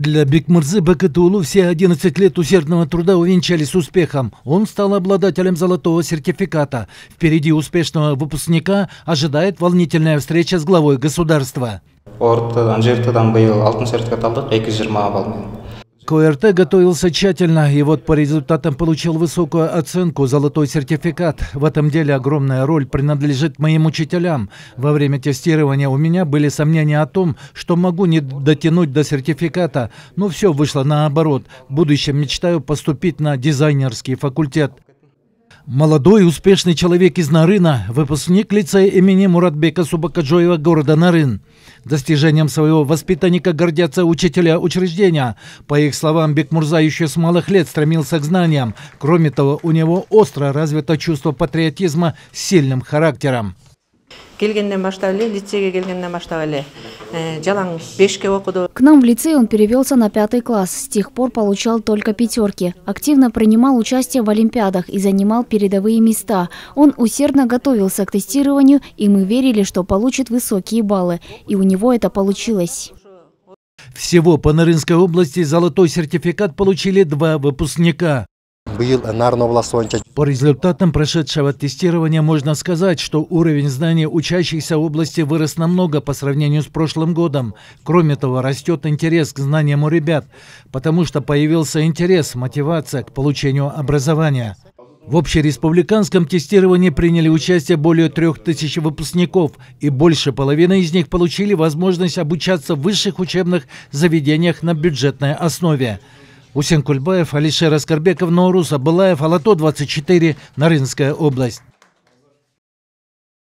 Для Бекмырзы Бакытулу все 11 лет усердного труда увенчались успехом. Он стал обладателем золотого сертификата. Впереди успешного выпускника ожидает волнительная встреча с главой государства. Орта, Анжиртадан был алтын сертификат алдық, 220 баллмен. Минск готовился тщательно и вот по результатам получил высокую оценку «Золотой сертификат». В этом деле огромная роль принадлежит моим учителям. Во время тестирования у меня были сомнения о том, что могу не дотянуть до сертификата, но все вышло наоборот. В будущем мечтаю поступить на дизайнерский факультет. Молодой успешный человек из Нарына, выпускник лицея имени Муратбека Субакаджоева города Нарын. Достижением своего воспитанника гордятся учителя учреждения. По их словам, Бекмурза еще с малых лет стремился к знаниям. Кроме того, у него остро развито чувство патриотизма с сильным характером келгенден баштап эле лицейге келгенден баштап эле э, жалаң бешке окуду к нам в лицей он перевелся на пятый класс с тех пор получал только пятерки активно принимал участие в олимпиадах и занимал передовые места он усердно готовился к тестированию и мы верили что получит высокие баллы и у него это получилось всего по Нарынской области золотой сертификат получили два выпускника. По результатам прошедшего тестирования можно сказать, что уровень знаний учащихся области вырос намного по сравнению с прошлым годом. Кроме того, растет интерес к знаниям у ребят, потому что появился интерес, мотивация к получению образования. В общереспубликанском тестировании приняли участие более трех тысяч выпускников, и больше половины из них получили возможность обучаться в высших учебных заведениях на бюджетной основе. Усен Кульбаев, Алишер Аскарбеков, Наурус, Абылаев, Алато, 24, Нарынская область.